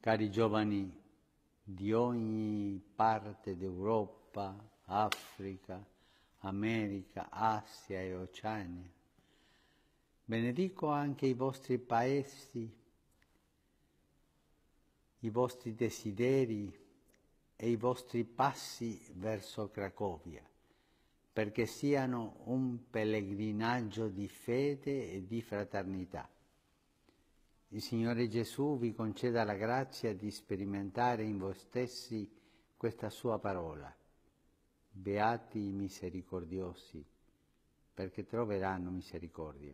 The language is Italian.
cari giovani di ogni parte d'Europa, Africa, America, Asia e Oceania. Benedico anche i vostri paesi, i vostri desideri e i vostri passi verso Cracovia, perché siano un pellegrinaggio di fede e di fraternità. Il Signore Gesù vi conceda la grazia di sperimentare in voi stessi questa sua parola. Beati i misericordiosi, perché troveranno misericordia.